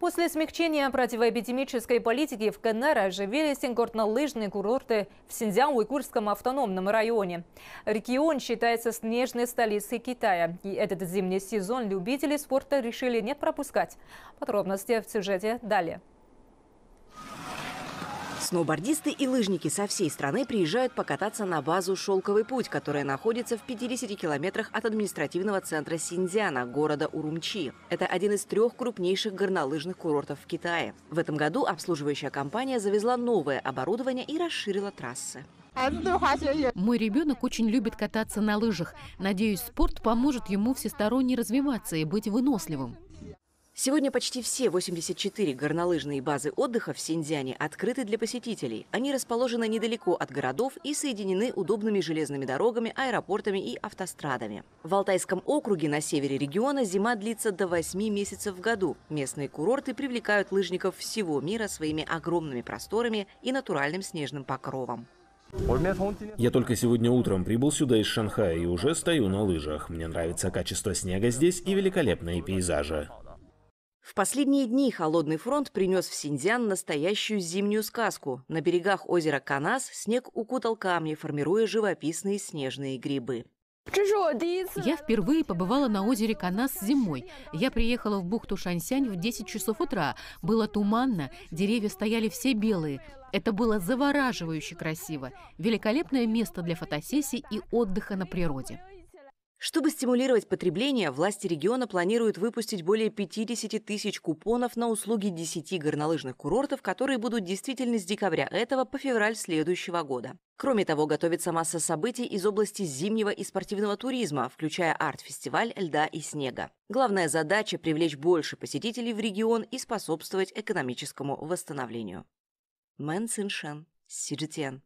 После смягчения противоэпидемической политики в КНР оживились горнолыжные курорты в Синьцзян-Уйгурском автономном районе. Регион считается снежной столицей Китая. И этот зимний сезон любители спорта решили не пропускать. Подробности в сюжете далее. Сноубордисты и лыжники со всей страны приезжают покататься на базу «Шелковый путь», которая находится в 50 километрах от административного центра Синьцзяна, города Урумчи. Это один из трех крупнейших горнолыжных курортов в Китае. В этом году обслуживающая компания завезла новое оборудование и расширила трассы. Мой ребенок очень любит кататься на лыжах. Надеюсь, спорт поможет ему всесторонне развиваться и быть выносливым. Сегодня почти все 84 горнолыжные базы отдыха в Синьцзяне открыты для посетителей. Они расположены недалеко от городов и соединены удобными железными дорогами, аэропортами и автострадами. В Алтайском округе на севере региона зима длится до 8 месяцев в году. Местные курорты привлекают лыжников всего мира своими огромными просторами и натуральным снежным покровом. Я только сегодня утром прибыл сюда из Шанхая и уже стою на лыжах. Мне нравится качество снега здесь и великолепные пейзажи. В последние дни холодный фронт принес в Синьцзян настоящую зимнюю сказку. На берегах озера Канас снег укутал камни, формируя живописные снежные грибы. Я впервые побывала на озере Канас зимой. Я приехала в бухту Шансянь в 10 часов утра. Было туманно, деревья стояли все белые. Это было завораживающе красиво. Великолепное место для фотосессий и отдыха на природе. Чтобы стимулировать потребление, власти региона планируют выпустить более 50 тысяч купонов на услуги 10 горнолыжных курортов, которые будут действительны с декабря этого по февраль следующего года. Кроме того, готовится масса событий из области зимнего и спортивного туризма, включая арт-фестиваль льда и снега. Главная задача – привлечь больше посетителей в регион и способствовать экономическому восстановлению. Мэн Циншен, Сиджитен.